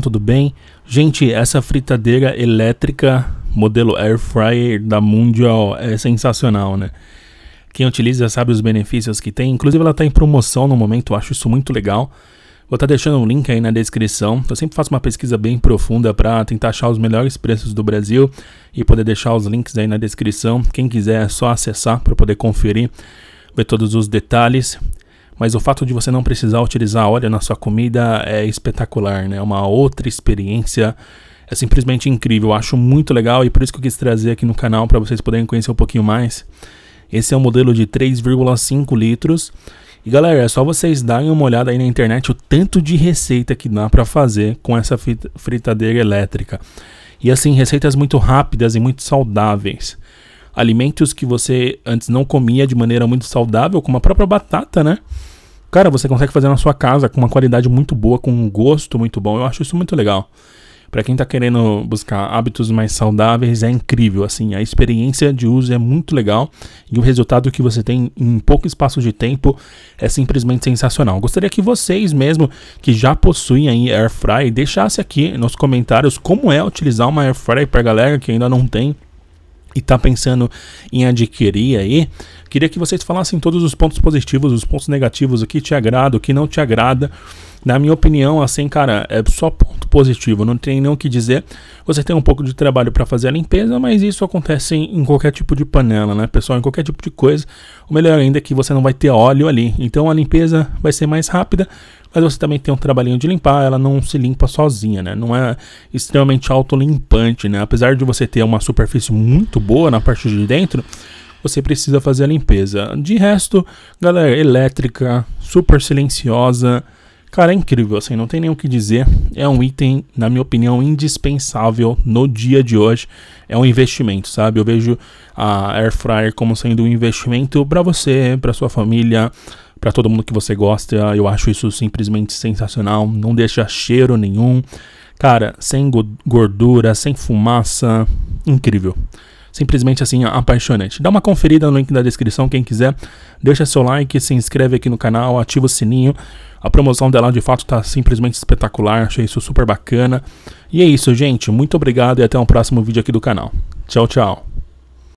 tudo bem? Gente, essa fritadeira elétrica modelo air fryer da Mundial é sensacional, né? Quem utiliza sabe os benefícios que tem. Inclusive ela está em promoção no momento, acho isso muito legal. Vou estar tá deixando um link aí na descrição. Eu sempre faço uma pesquisa bem profunda para tentar achar os melhores preços do Brasil e poder deixar os links aí na descrição. Quem quiser é só acessar para poder conferir, ver todos os detalhes mas o fato de você não precisar utilizar óleo na sua comida é espetacular, né? É uma outra experiência, é simplesmente incrível. Eu acho muito legal e por isso que eu quis trazer aqui no canal para vocês poderem conhecer um pouquinho mais. Esse é um modelo de 3,5 litros. E galera, é só vocês darem uma olhada aí na internet o tanto de receita que dá para fazer com essa fritadeira elétrica. E assim, receitas muito rápidas e muito saudáveis alimentos que você antes não comia de maneira muito saudável, como a própria batata, né? Cara, você consegue fazer na sua casa com uma qualidade muito boa, com um gosto muito bom. Eu acho isso muito legal. Para quem tá querendo buscar hábitos mais saudáveis, é incrível. Assim, a experiência de uso é muito legal e o resultado que você tem em pouco espaço de tempo é simplesmente sensacional. Gostaria que vocês mesmo que já possuem aí air fry deixasse aqui nos comentários como é utilizar uma air fry para galera que ainda não tem e está pensando em adquirir aí, queria que vocês falassem todos os pontos positivos, os pontos negativos, o que te agrada, o que não te agrada, na minha opinião, assim, cara, é só ponto positivo, não tem nem o que dizer. Você tem um pouco de trabalho para fazer a limpeza, mas isso acontece em, em, qualquer tipo de panela, né, pessoal? Em qualquer tipo de coisa. O melhor ainda é que você não vai ter óleo ali. Então a limpeza vai ser mais rápida, mas você também tem um trabalhinho de limpar, ela não se limpa sozinha, né? Não é extremamente autolimpante, né? Apesar de você ter uma superfície muito boa na parte de dentro, você precisa fazer a limpeza. De resto, galera, elétrica, super silenciosa, Cara, é incrível, assim, não tem nem o que dizer. É um item, na minha opinião, indispensável no dia de hoje. É um investimento, sabe? Eu vejo a air fryer como sendo um investimento para você, para sua família, para todo mundo que você gosta. Eu acho isso simplesmente sensacional. Não deixa cheiro nenhum. Cara, sem gordura, sem fumaça, incrível simplesmente assim apaixonante. Dá uma conferida no link da descrição, quem quiser. Deixa seu like, se inscreve aqui no canal, ativa o sininho. A promoção dela de fato está simplesmente espetacular, achei isso super bacana. E é isso, gente. Muito obrigado e até o um próximo vídeo aqui do canal. Tchau, tchau.